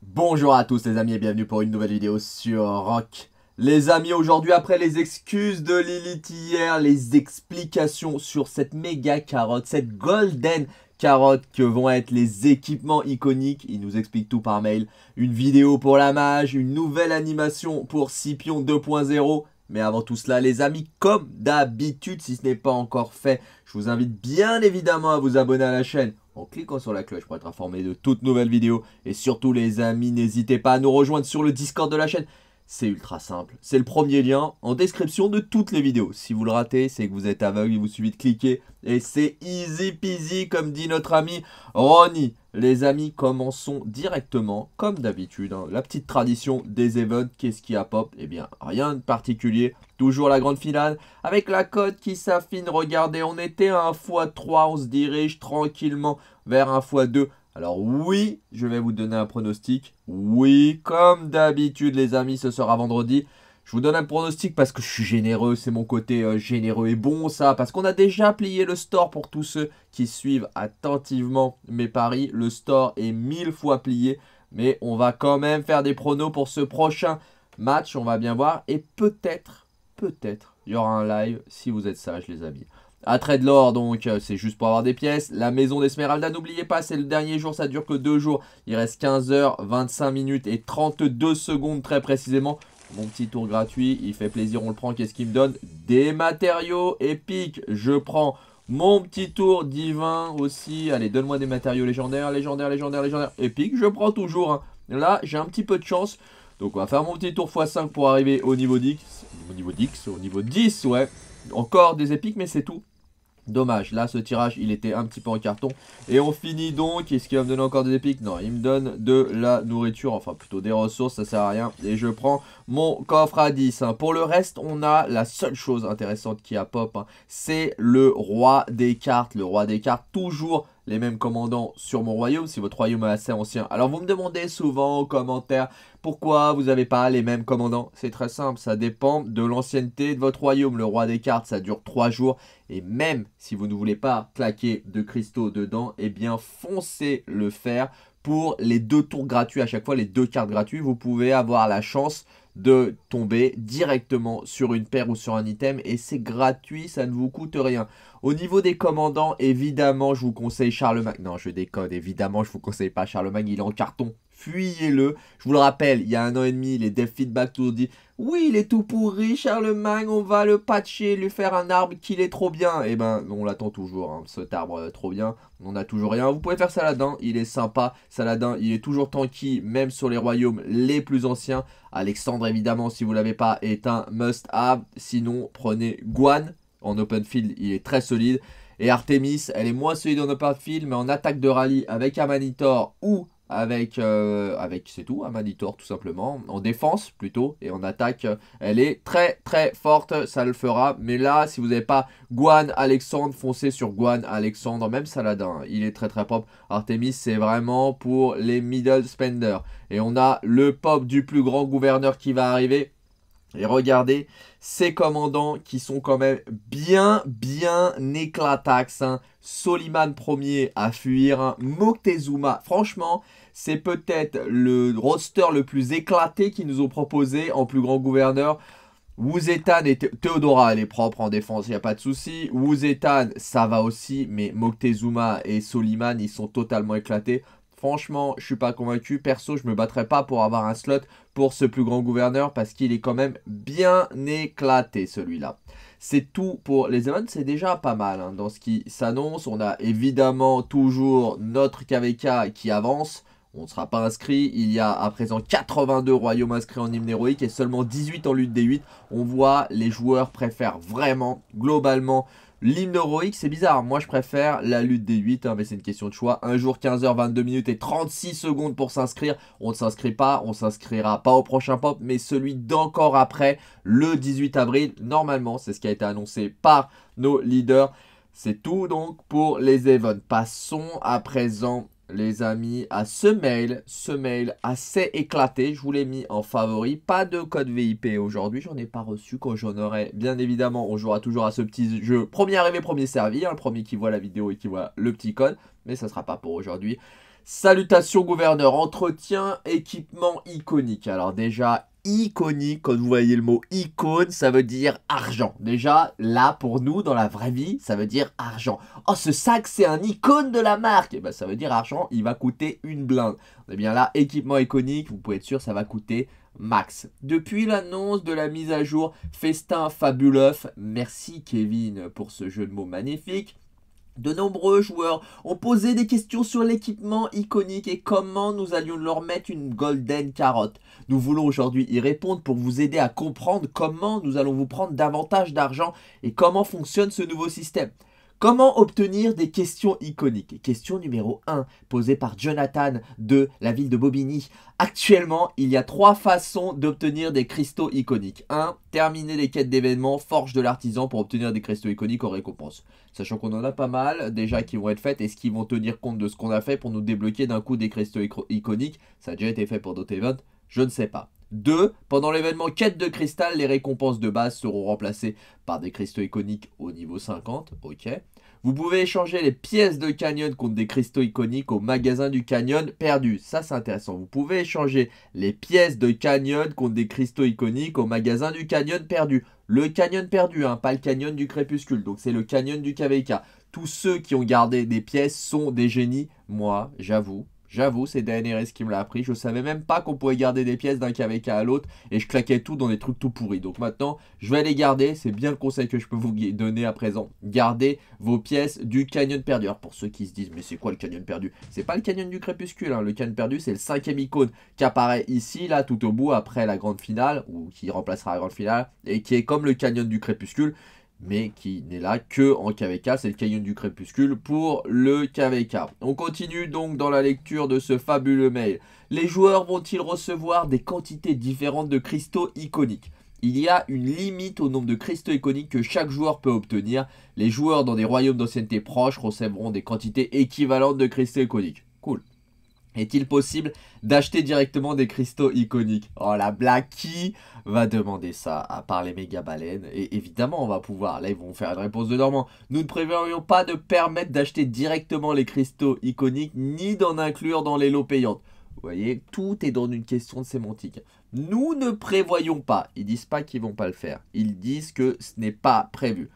Bonjour à tous les amis et bienvenue pour une nouvelle vidéo sur Rock. Les amis, aujourd'hui après les excuses de Lilith hier, les explications sur cette méga carotte, cette golden carottes que vont être les équipements iconiques. Il nous explique tout par mail. Une vidéo pour la mage, une nouvelle animation pour Scipion 2.0. Mais avant tout cela, les amis, comme d'habitude, si ce n'est pas encore fait, je vous invite bien évidemment à vous abonner à la chaîne en cliquant sur la cloche pour être informé de toutes nouvelles vidéos. Et surtout, les amis, n'hésitez pas à nous rejoindre sur le Discord de la chaîne. C'est ultra simple. C'est le premier lien en description de toutes les vidéos. Si vous le ratez, c'est que vous êtes aveugle, il vous suffit de cliquer. Et c'est easy peasy, comme dit notre ami Ronnie. Les amis, commençons directement, comme d'habitude. Hein. La petite tradition des events, qu'est-ce qui a pop Eh bien, rien de particulier. Toujours la grande finale, avec la cote qui s'affine. Regardez, on était à 1 x 3, on se dirige tranquillement vers 1 x 2 alors oui, je vais vous donner un pronostic. Oui, comme d'habitude les amis, ce sera vendredi. Je vous donne un pronostic parce que je suis généreux, c'est mon côté euh, généreux et bon ça, parce qu'on a déjà plié le store pour tous ceux qui suivent attentivement mes paris. Le store est mille fois plié, mais on va quand même faire des pronos pour ce prochain match, on va bien voir. Et peut-être, peut-être, il y aura un live si vous êtes sage les amis à trait de l'or, donc euh, c'est juste pour avoir des pièces. La maison d'Esmeralda, n'oubliez pas, c'est le dernier jour, ça dure que deux jours. Il reste 15 h 25 minutes et 32 secondes très précisément. Mon petit tour gratuit, il fait plaisir, on le prend. Qu'est-ce qu'il me donne Des matériaux épiques, je prends. Mon petit tour divin aussi. Allez, donne-moi des matériaux légendaires, légendaires, légendaires, légendaires. Épiques, je prends toujours. Hein. Là, j'ai un petit peu de chance. Donc on va faire mon petit tour x5 pour arriver au niveau 10. Au niveau 10, au niveau 10, ouais. Encore des épiques, mais c'est tout. Dommage, là ce tirage il était un petit peu en carton Et on finit donc, est-ce qu'il va me donner encore des épiques Non, il me donne de la nourriture, enfin plutôt des ressources, ça sert à rien Et je prends mon coffre à 10 hein. Pour le reste on a la seule chose intéressante qui a pop hein. C'est le roi des cartes, le roi des cartes toujours les mêmes commandants sur mon royaume si votre royaume est assez ancien. Alors vous me demandez souvent en commentaire pourquoi vous n'avez pas les mêmes commandants. C'est très simple, ça dépend de l'ancienneté de votre royaume. Le roi des cartes, ça dure 3 jours. Et même si vous ne voulez pas claquer de cristaux dedans, eh bien foncez le faire pour les deux tours gratuits à chaque fois, les deux cartes gratuites. Vous pouvez avoir la chance de tomber directement sur une paire ou sur un item et c'est gratuit, ça ne vous coûte rien. Au niveau des commandants, évidemment, je vous conseille Charlemagne. Non, je déconne, évidemment, je vous conseille pas Charlemagne, il est en carton. Fuyez-le. Je vous le rappelle, il y a un an et demi, les dev feedback, tout dit, oui, il est tout pourri, Charlemagne, on va le patcher, lui faire un arbre qu'il est trop bien. Eh ben, on l'attend toujours, hein, cet arbre euh, trop bien. On n'a toujours rien. Vous pouvez faire Saladin, il est sympa. Saladin, il est toujours tanky, même sur les royaumes les plus anciens. Alexandre, évidemment, si vous l'avez pas, est un must-have. Sinon, prenez Guan. En open field, il est très solide. Et Artemis, elle est moins solide en open field, mais en attaque de rallye avec Amanitor ou avec, euh, avec c'est tout, Amaditor hein, tout simplement, en défense plutôt, et en attaque, elle est très très forte, ça le fera, mais là, si vous n'avez pas Guan Alexandre, foncez sur Guan Alexandre, même Saladin, hein. il est très très propre, Artemis c'est vraiment pour les middle spenders, et on a le pop du plus grand gouverneur qui va arriver, et regardez ces commandants qui sont quand même bien, bien éclatax. Hein. Soliman premier à fuir. Hein. Moctezuma, franchement, c'est peut-être le roster le plus éclaté qu'ils nous ont proposé en plus grand gouverneur. Wuzetan et Theodora, elle est propre en défense, il n'y a pas de souci. Wuzetan, ça va aussi, mais Moctezuma et Soliman, ils sont totalement éclatés. Franchement, je suis pas convaincu. Perso, je me battrais pas pour avoir un slot pour ce plus grand gouverneur parce qu'il est quand même bien éclaté celui-là. C'est tout pour les events, c'est déjà pas mal hein, dans ce qui s'annonce. On a évidemment toujours notre KVK qui avance. On ne sera pas inscrit. Il y a à présent 82 royaumes inscrits en hymne héroïque et seulement 18 en lutte des 8. On voit les joueurs préfèrent vraiment, globalement, L'hymne héroïque, c'est bizarre. Moi, je préfère la lutte des 8, hein, mais c'est une question de choix. Un jour, 15h, 22 minutes et 36 secondes pour s'inscrire. On ne s'inscrit pas, on s'inscrira pas au prochain pop, mais celui d'encore après, le 18 avril. Normalement, c'est ce qui a été annoncé par nos leaders. C'est tout donc pour les events. Passons à présent les amis, à ce mail, ce mail assez éclaté. Je vous l'ai mis en favori. Pas de code VIP aujourd'hui, j'en ai pas reçu. Quand j'en aurai, bien évidemment, on jouera toujours à ce petit jeu. Premier arrivé, premier servi. Hein. le premier qui voit la vidéo et qui voit le petit code. Mais ça sera pas pour aujourd'hui. Salutations gouverneur, entretien, équipement iconique. Alors déjà, iconique. Quand vous voyez le mot icône, ça veut dire argent. Déjà, là, pour nous, dans la vraie vie, ça veut dire argent. Oh, ce sac, c'est un icône de la marque. Et eh ben, ça veut dire argent. Il va coûter une blinde. Eh bien là, équipement iconique. Vous pouvez être sûr, ça va coûter max. Depuis l'annonce de la mise à jour Festin Fabuleuf, merci Kevin pour ce jeu de mots magnifique. De nombreux joueurs ont posé des questions sur l'équipement iconique et comment nous allions leur mettre une golden carotte. Nous voulons aujourd'hui y répondre pour vous aider à comprendre comment nous allons vous prendre davantage d'argent et comment fonctionne ce nouveau système. Comment obtenir des questions iconiques Question numéro 1, posée par Jonathan de la ville de Bobigny. Actuellement, il y a trois façons d'obtenir des cristaux iconiques. 1. Terminer les quêtes d'événements, forge de l'artisan pour obtenir des cristaux iconiques en récompense. Sachant qu'on en a pas mal déjà qui vont être faites et ce qu'ils vont tenir compte de ce qu'on a fait pour nous débloquer d'un coup des cristaux iconiques. Ça a déjà été fait pour d'autres events, je ne sais pas. 2. Pendant l'événement quête de cristal, les récompenses de base seront remplacées par des cristaux iconiques au niveau 50, ok. Vous pouvez échanger les pièces de Canyon contre des cristaux iconiques au magasin du Canyon perdu. Ça, c'est intéressant. Vous pouvez échanger les pièces de Canyon contre des cristaux iconiques au magasin du Canyon perdu. Le Canyon perdu, hein, pas le Canyon du Crépuscule. Donc, c'est le Canyon du KVK. Tous ceux qui ont gardé des pièces sont des génies. Moi, j'avoue, J'avoue, c'est DNRS qui me l'a appris. Je savais même pas qu'on pouvait garder des pièces d'un KVK à l'autre et je claquais tout dans des trucs tout pourris. Donc maintenant, je vais les garder. C'est bien le conseil que je peux vous donner à présent. Gardez vos pièces du Canyon Perdu. pour ceux qui se disent, mais c'est quoi le Canyon Perdu C'est pas le Canyon du Crépuscule. Hein. Le Canyon Perdu, c'est le cinquième icône qui apparaît ici, là, tout au bout, après la grande finale, ou qui remplacera la grande finale, et qui est comme le Canyon du Crépuscule mais qui n'est là que en KVK, c'est le caillou du Crépuscule pour le KVK. On continue donc dans la lecture de ce fabuleux mail. Les joueurs vont-ils recevoir des quantités différentes de cristaux iconiques il y a une limite au nombre de cristaux iconiques que chaque joueur peut obtenir. Les joueurs dans des royaumes d'ancienneté proches recevront des quantités équivalentes de cristaux iconiques. Cool. Est-il possible d'acheter directement des cristaux iconiques Oh la blague, qui va demander ça à part les méga baleines Et évidemment, on va pouvoir. Là, ils vont faire une réponse de Normand. Nous ne prévoyons pas de permettre d'acheter directement les cristaux iconiques ni d'en inclure dans les lots payantes. Vous voyez, tout est dans une question de sémantique. Nous ne prévoyons pas. Ils disent pas qu'ils vont pas le faire. Ils disent que ce n'est pas prévu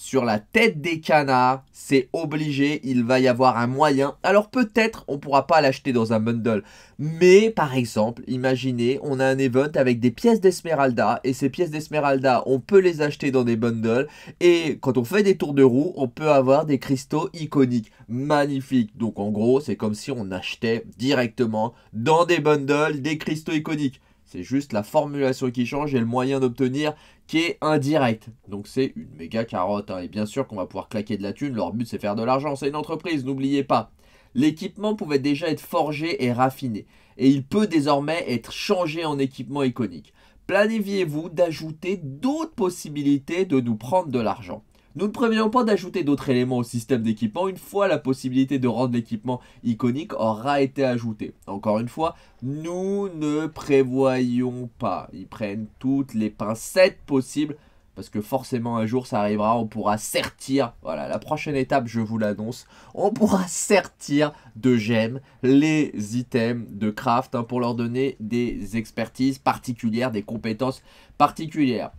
sur la tête des canards, c'est obligé, il va y avoir un moyen. Alors peut-être on pourra pas l'acheter dans un bundle, mais par exemple, imaginez, on a un event avec des pièces d'Esmeralda, et ces pièces d'Esmeralda, on peut les acheter dans des bundles, et quand on fait des tours de roue, on peut avoir des cristaux iconiques, Magnifique Donc en gros, c'est comme si on achetait directement dans des bundles des cristaux iconiques. C'est juste la formulation qui change et le moyen d'obtenir qui est indirect. Donc c'est une méga carotte. Hein. Et bien sûr qu'on va pouvoir claquer de la thune. Leur but c'est faire de l'argent. C'est une entreprise, n'oubliez pas. L'équipement pouvait déjà être forgé et raffiné. Et il peut désormais être changé en équipement iconique. Planifiez-vous d'ajouter d'autres possibilités de nous prendre de l'argent. Nous ne prévoyons pas d'ajouter d'autres éléments au système d'équipement une fois la possibilité de rendre l'équipement iconique aura été ajoutée. Encore une fois, nous ne prévoyons pas. Ils prennent toutes les pincettes possibles parce que forcément un jour ça arrivera, on pourra sertir, voilà la prochaine étape je vous l'annonce, on pourra sertir de gemmes les items de craft hein, pour leur donner des expertises particulières, des compétences particulières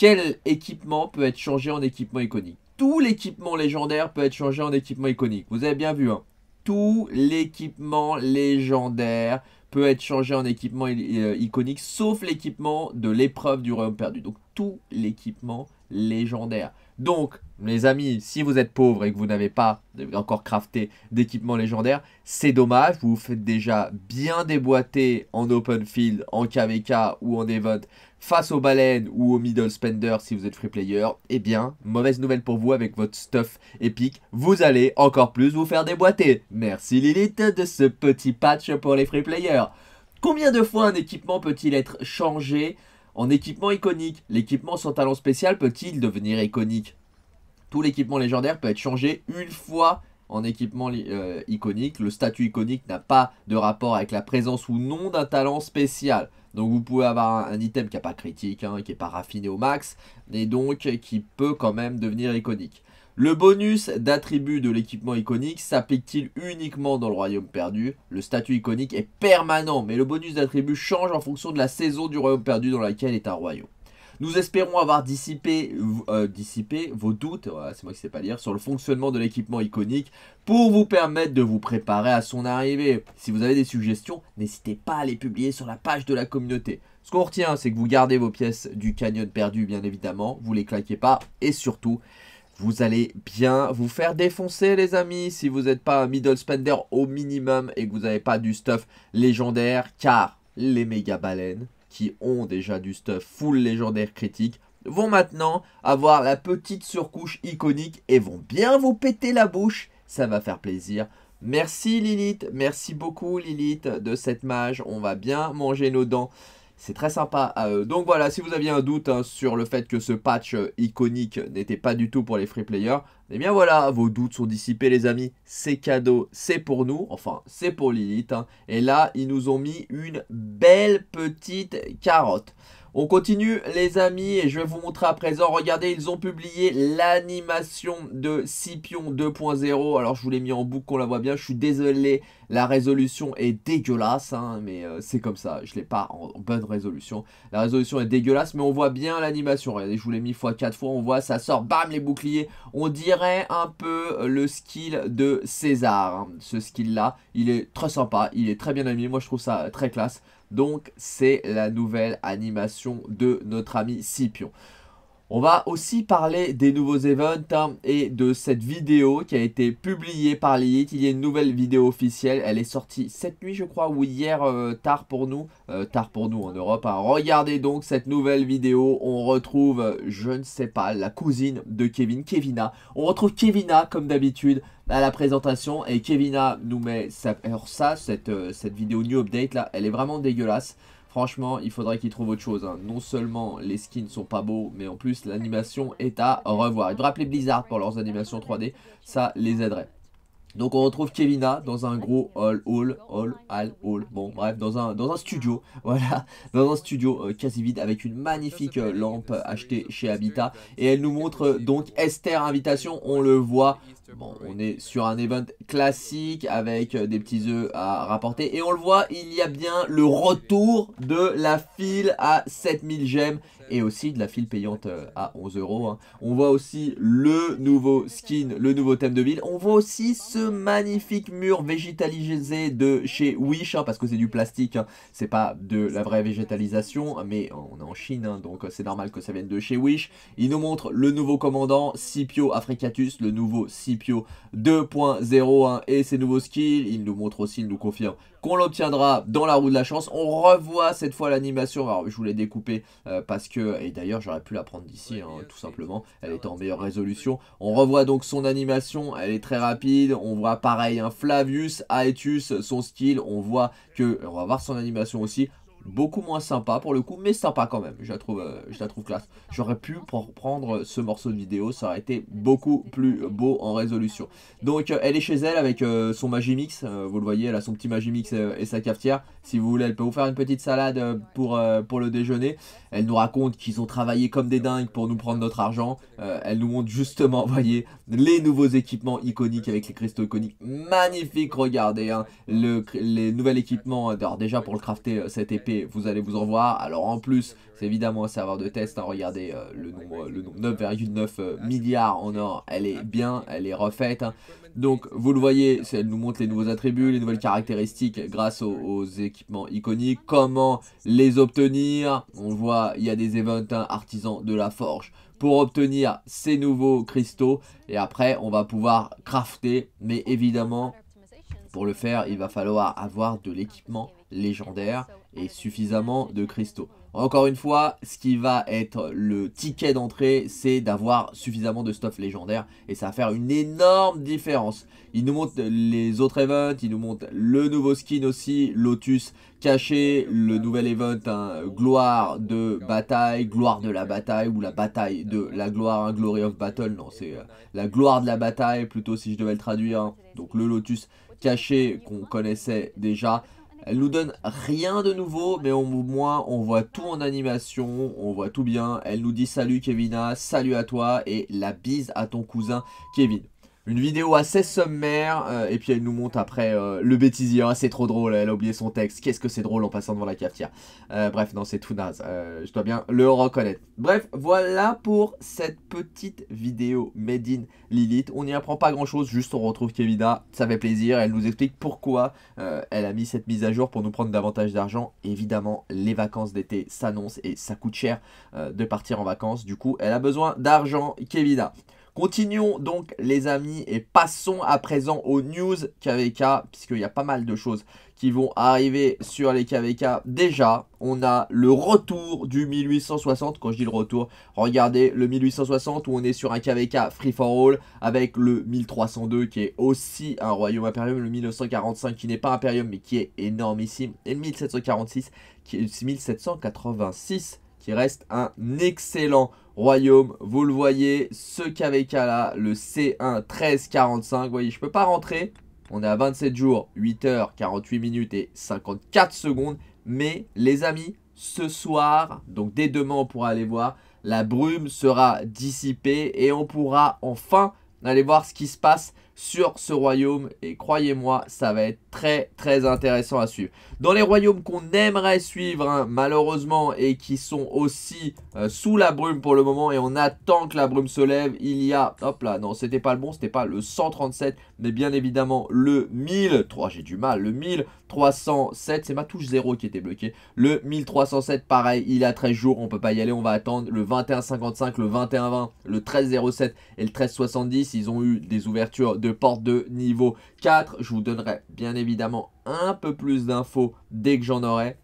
quel équipement peut être changé en équipement iconique Tout l'équipement légendaire peut être changé en équipement iconique. Vous avez bien vu, hein Tout l'équipement légendaire peut être changé en équipement euh, iconique, sauf l'équipement de l'épreuve du royaume perdu. Donc tout l'équipement légendaire donc, mes amis, si vous êtes pauvres et que vous n'avez pas encore crafté d'équipement légendaire, c'est dommage. Vous vous faites déjà bien déboîter en open field, en KVK ou en event face aux baleines ou aux middle spender si vous êtes free player. Eh bien, mauvaise nouvelle pour vous avec votre stuff épique, vous allez encore plus vous faire déboîter. Merci Lilith de ce petit patch pour les free players. Combien de fois un équipement peut-il être changé en équipement iconique, l'équipement sans talent spécial peut-il devenir iconique Tout l'équipement légendaire peut être changé une fois en équipement euh, iconique. Le statut iconique n'a pas de rapport avec la présence ou non d'un talent spécial. Donc vous pouvez avoir un, item qui n'a pas critique, hein, qui n'est pas raffiné au max, mais donc qui peut quand même devenir iconique. Le bonus d'attribut de l'équipement iconique s'applique-t-il uniquement dans le royaume perdu Le statut iconique est permanent, mais le bonus d'attribut change en fonction de la saison du royaume perdu dans laquelle est un royaume. Nous espérons avoir dissipé, euh, vos doutes, c'est moi pas sur le fonctionnement de l'équipement iconique pour vous permettre de vous préparer à son arrivée. Si vous avez des suggestions, n'hésitez pas à les publier sur la page de la communauté. Ce qu'on retient, c'est que vous gardez vos pièces du canyon perdu, bien évidemment, vous les claquez pas, et surtout, vous allez bien vous faire défoncer les amis si vous n'êtes pas un middle spender au minimum et que vous n'avez pas du stuff légendaire car les méga baleines qui ont déjà du stuff full légendaire critique vont maintenant avoir la petite surcouche iconique et vont bien vous péter la bouche. Ça va faire plaisir. Merci Lilith, merci beaucoup Lilith de cette mage. On va bien manger nos dents. C'est très sympa euh, Donc voilà, si vous aviez un doute hein, sur le fait que ce patch euh, iconique n'était pas du tout pour les free players, eh bien voilà, vos doutes sont dissipés les amis. C'est cadeau, c'est pour nous, enfin c'est pour Lilith. Hein. Et là, ils nous ont mis une belle petite carotte. On continue les amis et je vais vous montrer à présent, regardez ils ont publié l'animation de Scipion 2.0 Alors je vous l'ai mis en boucle qu'on la voit bien, je suis désolé la résolution est dégueulasse, hein, mais euh, c'est comme ça, je ne l'ai pas en, bonne résolution. La résolution est dégueulasse, mais on voit bien l'animation. Regardez, je vous l'ai mis fois 4 fois, on voit ça sort, bam, les boucliers. On dirait un peu euh, le skill de César. Hein. Ce skill-là, il est très sympa, il est très bien animé. Moi, je trouve ça euh, très classe. Donc, c'est la nouvelle animation de notre ami Scipion. On va aussi parler des nouveaux events hein, et de cette vidéo qui a été publiée par Lilith. Il y a une nouvelle vidéo officielle. Elle est sortie cette nuit, je crois, ou hier euh, tard pour nous. Euh, tard pour nous en Europe. Hein. Regardez donc cette nouvelle vidéo. On retrouve, je ne sais pas, la cousine de Kevin, Kevina. On retrouve Kevina comme d'habitude à la présentation et Kevina nous met ça, alors ça cette, euh, cette vidéo new update là, elle est vraiment dégueulasse. Franchement, il faudrait qu'ils trouvent autre chose. Hein. Non seulement les skins sont pas beaux, mais en plus l'animation est à revoir. Il devrait appeler Blizzard pour leurs animations 3D. Ça les aiderait. Donc on retrouve Kevina dans un gros hall, hall, hall, hall, hall, bon bref, dans un, dans un studio, voilà, dans un studio euh, quasi vide avec une magnifique euh, lampe achetée chez Habitat. Et elle nous montre euh, donc Esther Invitation, on le voit, bon on est sur un event classique avec des petits œufs à rapporter. Et on le voit, il y a bien le retour de la file à 7000 gemmes et aussi de la file payante à 11 euros. Hein. On voit aussi le nouveau skin, le nouveau thème de ville, on voit aussi ce magnifique mur végétalisé de chez Wish, hein, parce que c'est du plastique, hein. c'est pas de la vraie végétalisation, mais on est en Chine, hein, donc c'est normal que ça vienne de chez Wish. Il nous montre le nouveau commandant, Scipio Africatus, le nouveau Scipio 2.01 et ses nouveaux skills. Il nous montre aussi, il nous confirme qu'on l'obtiendra dans la roue de la chance. On revoit cette fois l'animation. Alors, je voulais découper euh, parce que, et d'ailleurs, j'aurais pu la prendre d'ici, hein, tout simplement. Elle est en meilleure résolution. On revoit donc son animation. Elle est très rapide. On voit pareil un Flavius, Aetius, son skill. On voit que, on va voir son animation aussi beaucoup moins sympa pour le coup, mais sympa quand même. Je la trouve, euh, je la trouve classe. J'aurais pu prendre ce morceau de vidéo, ça aurait été beaucoup plus beau en résolution. Donc euh, elle est chez elle avec euh, son Magimix, vous le voyez, elle a son petit Magimix et sa cafetière. Si vous voulez, elle peut vous faire une petite salade pour, pour le déjeuner. Elle nous raconte qu'ils ont travaillé comme des dingues pour nous prendre notre argent. elle nous montre justement, voyez, les nouveaux équipements iconiques avec les cristaux iconiques. Magnifique, regardez, hein, les nouveaux équipements, alors déjà pour le crafter cette épée, vous allez vous en voir. Alors en plus, c'est évidemment un serveur de test. Hein, regardez euh, le nombre, euh, le 9,9 euh, milliards en or. Elle est bien, elle est refaite. Hein. Donc vous le voyez, elle nous montre les nouveaux attributs, les nouvelles caractéristiques grâce aux, équipements iconiques. Comment les obtenir On voit, il y a des events hein, artisans de la forge pour obtenir ces nouveaux cristaux. Et après, on va pouvoir crafter. Mais évidemment, pour le faire, il va falloir avoir de l'équipement légendaire et suffisamment de cristaux. Encore une fois, ce qui va être le ticket d'entrée, c'est d'avoir suffisamment de stuff légendaire. Et ça va faire une énorme différence. Il nous montre les autres events, il nous montre le nouveau skin aussi, Lotus caché, le nouvel event, gloire de bataille, gloire de la bataille, ou la bataille de la gloire, hein, glory of battle, non, c'est euh, la gloire de la bataille, plutôt si je devais le traduire. Donc le Lotus caché qu'on connaissait déjà. Elle nous donne rien de nouveau, mais au moins on voit tout en animation, on voit tout bien. Elle nous dit salut Kevina, salut à toi et la bise à ton cousin Kevin une vidéo assez sommaire, euh, et puis elle nous montre après euh, le bêtisier, ah, c'est trop drôle, elle a oublié son texte, qu'est-ce que c'est drôle en passant devant la cafetière. Euh, bref, non, c'est tout naze, je dois bien le reconnaître. Bref, voilà pour cette petite vidéo Made in Lilith, on n'y apprend pas grand-chose, juste on retrouve Kevida, ça fait plaisir, elle nous explique pourquoi elle a mis cette mise à jour pour nous prendre davantage d'argent. Évidemment, les vacances d'été s'annoncent et ça coûte cher de partir en vacances, du coup, elle a besoin d'argent, Kevida. Continuons donc les amis et passons à présent aux news KVK puisqu'il y a pas mal de choses qui vont arriver sur les KVK. Déjà, on a le retour du 1860. Quand je dis le retour, regardez le 1860 où on est sur un KVK free for all avec le 1302 qui est aussi un royaume impérium, le 1945 qui n'est pas impérium mais qui est énormissime et le 1746 qui est 1786 qui reste un excellent royaume. Vous le voyez, ce KVK là, le C1 1345. Vous voyez, je ne peux pas rentrer. On est à 27 jours, 8 h 48 minutes et 54 secondes. Mais les amis, ce soir, donc dès demain on pourra aller voir, la brume sera dissipée et on pourra enfin aller voir ce qui se passe sur ce royaume et croyez-moi, ça va être très très intéressant à suivre. Dans les royaumes qu'on aimerait suivre hein, malheureusement et qui sont aussi euh, sous la brume pour le moment et on attend que la brume se lève, il y a, hop là, non c'était pas le bon, c'était pas le 137 mais bien évidemment le 1000, 3 j'ai du mal, le 1000 1307, c'est ma touche 0 qui était bloquée. Le 1307, pareil, il a 13 jours, on peut pas y aller, on va attendre le 2155, le 2120, le 1307 et le 1370. Ils ont eu des ouvertures de portes de niveau 4. Je vous donnerai bien évidemment un peu plus d'infos dès que j'en aurai.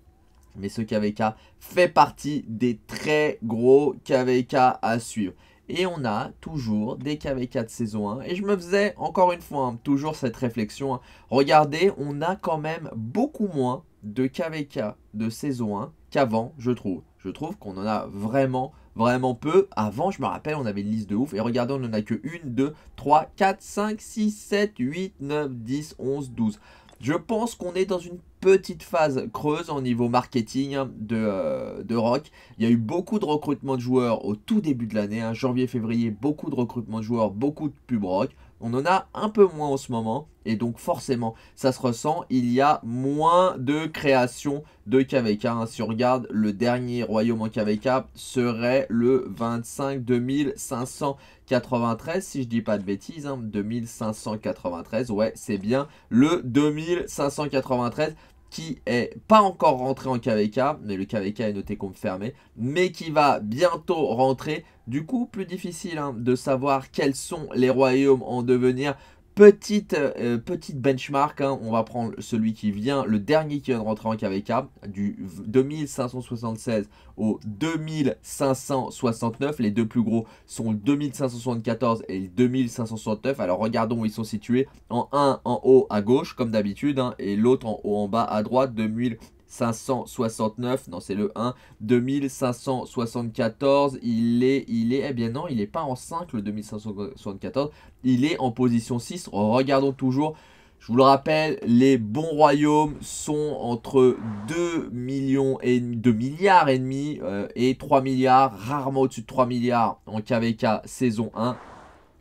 Mais ce KVK fait partie des très gros KVK à suivre. Et on a toujours des KvK de saison 1. Et je me faisais, encore une fois, hein, toujours cette réflexion. Hein. Regardez, on a quand même beaucoup moins de KVK de saison 1 qu'avant, je trouve. Je trouve qu'on en a vraiment, vraiment peu. Avant, je me rappelle, on avait une liste de ouf. Et regardez, on n'en a que 1, 2, 3, 4, 5, 6, 7, 8, 9, 10, 11, 12. Je pense qu'on est dans une petite phase creuse au niveau marketing hein, euh, de, Rock. Il y a eu beaucoup de recrutement de joueurs au tout début de l'année, hein. janvier-février, beaucoup de recrutement de joueurs, beaucoup de pub Rock. On en a un peu moins en ce moment, et donc forcément, ça se ressent. Il y a moins de création de KVK. Hein. Si on regarde, le dernier royaume en KVK serait le 25 2593, si je dis pas de bêtises. 2593, ouais, c'est bien le 2593 qui est pas encore rentré en KVK, mais le KVK est noté comme fermé, mais qui va bientôt rentrer. Du coup, plus difficile hein, de savoir quels sont les royaumes en devenir Petite, euh, petite benchmark, hein. on va prendre celui qui vient, le dernier qui vient de rentrer en KVK, du 2576 au 2569. Les deux plus gros sont le 2574 et le 2569. Alors regardons où ils sont situés. En un en haut à gauche, comme d'habitude, hein, et l'autre en haut en bas à droite, 2000. 569, non c'est le 1, 2574, il est, il est, eh bien non, il n'est pas en 5 le 2574, il est en position 6, regardons toujours, je vous le rappelle, les bons royaumes sont entre 2 millions et 2 milliards et demi euh, et 3 milliards, rarement au-dessus de 3 milliards en KVK saison 1,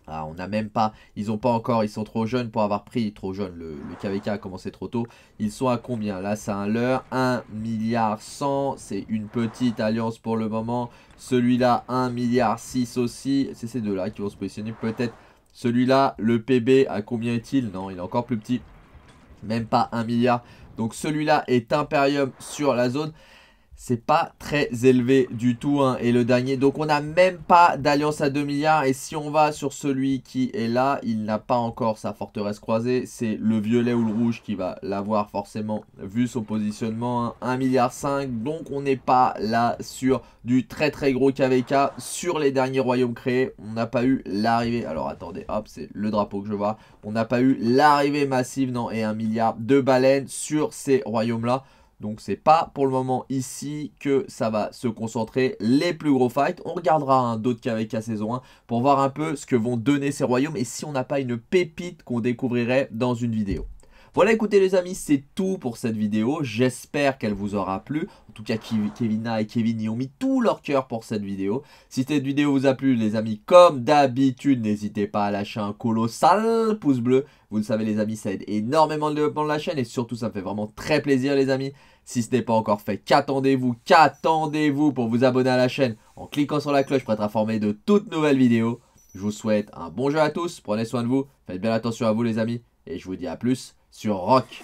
ah, on n'a même pas, ils ont pas encore, ils sont trop jeunes pour avoir pris, trop jeunes, le, le KVK a commencé trop tôt. Ils sont à combien Là, c'est un leurre, 1 milliard 100, c'est une petite alliance pour le moment. Celui-là, 1 milliard 6 aussi, c'est ces deux-là qui vont se positionner peut-être. Celui-là, le PB, à combien est-il Non, il est encore plus petit, même pas 1 milliard. Donc celui-là est Imperium sur la zone. C'est pas très élevé du tout. Hein, et le dernier, donc on n'a même pas d'alliance à 2 milliards. Et si on va sur celui qui est là, il n'a pas encore sa forteresse croisée. C'est le violet ou le rouge qui va l'avoir forcément vu son positionnement. 1,5 hein. milliard. Donc on n'est pas là sur du très très gros KVK. Sur les derniers royaumes créés, on n'a pas eu l'arrivée. Alors attendez, hop, c'est le drapeau que je vois. On n'a pas eu l'arrivée massive, non, et 1 milliard de baleines sur ces royaumes-là. Donc c'est pas pour le moment ici que ça va se concentrer les plus gros fights. On regardera hein, un d'autres KvK saison 1 pour voir un peu ce que vont donner ces royaumes et si on n'a pas une pépite qu'on découvrirait dans une vidéo. Voilà, écoutez les amis, c'est tout pour cette vidéo. J'espère qu'elle vous aura plu. En tout cas, Kevina et Kevin y ont mis tout leur cœur pour cette vidéo. Si cette vidéo vous a plu, les amis, comme d'habitude, n'hésitez pas à lâcher un colossal pouce bleu. Vous le savez les amis, ça aide énormément le développement de la chaîne et surtout, ça me fait vraiment très plaisir les amis. Si ce n'est pas encore fait, qu'attendez-vous Qu'attendez-vous pour vous abonner à la chaîne en cliquant sur la cloche pour être informé de toutes nouvelles vidéos. Je vous souhaite un bon jeu à tous, prenez soin de vous, faites bien attention à vous les amis, et je vous dis à plus sur Rock.